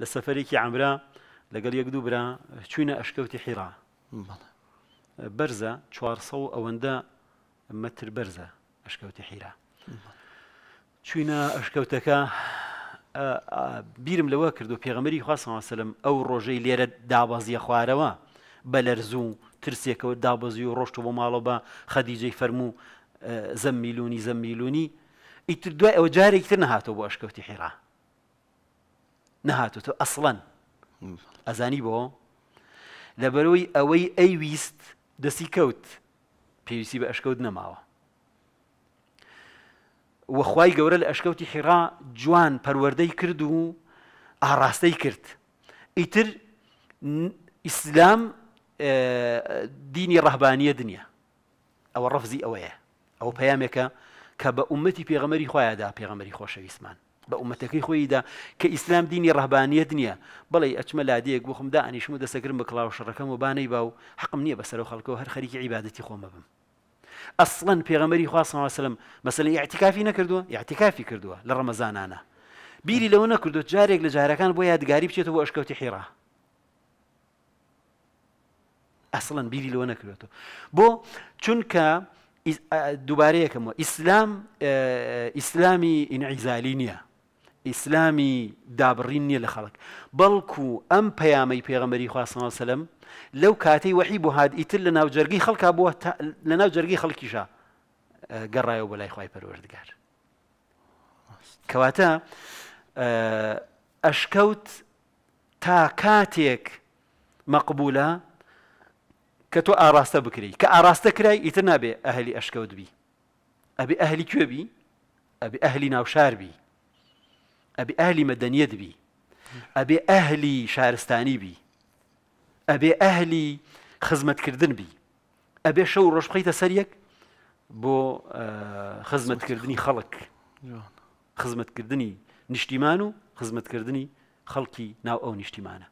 لە سەفەرێکی عمرا لەگەڵ یەک دوو برا چوینە ئەشکەوتی حیرا بەرزە 400 ئەوەندە مەتر بەرزە ئەشکەوتی حیرا چوینە ئەشکەوتەکە بیرم لەوە کرد و پێغەمەری خواستسەلم ئەو ڕۆژەی لێرە دابازیە خوارەوە بە لەرزوو ترسێکەوە دابزی و ڕۆشت بۆ ماڵە بە خەدیجەی فەرموو زەم میلیونی زەم میلیونی ئیتر دوای ئەوە جارێکتر نەهاتەوە بۆ ئەشکەوتی حێرا نهاتو تو اصلا ازاني بو لبروي اوي اي ويست دسي كوت بي سي با اشكوت نماوا وخواي گور الاشكوتي حرا جوان پروردي كردو اراستي كرد اتر اسلام ديني رهبانيه دنيا او رفزي اويه او بيامك كبا امتي بيغمري خويا دا بيغمري خوشويسمان بە عومەتەکەی خۆیدا کە ئیسلام دینی ڕەبانیت نییە بڵێ ئەچمە لادەیەک بۆ خمدا ئەنیشم دەسەگرم بە کلااوشەڕەکەم و بانەی باو حقم نییە بەسەرەوە خەڵکەوە هەر خەریکی عیباەتی خۆمە بم. ئەسڵەن پێغەمەری خواسەوەسلم مەسلی یاعتیکافی نەکردووە یاعتیکافی کردووە لە ڕەمەزانانە. بیری لەوە نەکردو جارێک لە جارەکان بۆ یادگاری بچێتەوە ئەشکەوتی حێرا. ئەسڵەن بیری لەوە نەکرێتەوە. بۆ چونکە دووبارەیەکەمەوە ئیسلام ئیسلامی ئینعیزالی نییە. ئیسلامی دابڕین نییە لە خەڵک بەڵکو ئەم پەیامەی پێغەمەری خواسەسەلم لەو کاتەی وەحی بۆ هاات ئیتر لە ناوجەرگی خەڵکا بووە لە ناوجەرگی خەڵکیشە گەڕایەوە بە لای خی پەروەردگار کەواتە ئەشکەوت تا کاتێک مەقبولە کە تۆ ئاراستە بکری کە ئاراستە کرای ئیتر نابێ ئەهلی ئەشکەوت بی ئەبێ ئەهلی کوێبی ئەبێ ئەهلی ناوشار بی ئەبێ ئەهلی مەدەنیەت بی ئەبێ ئەهلی شارستانی بی ئەبێ ئەهلی خزمەتکردن بی ئەبێ شەو ڕۆژ بخەیتە سەر یەک بۆ خزمەتکردنی خەڵک خزمەتکردنی نیشتیمان و خزمەتکردنی خەڵکی ناو ئەو نیشتیمانە.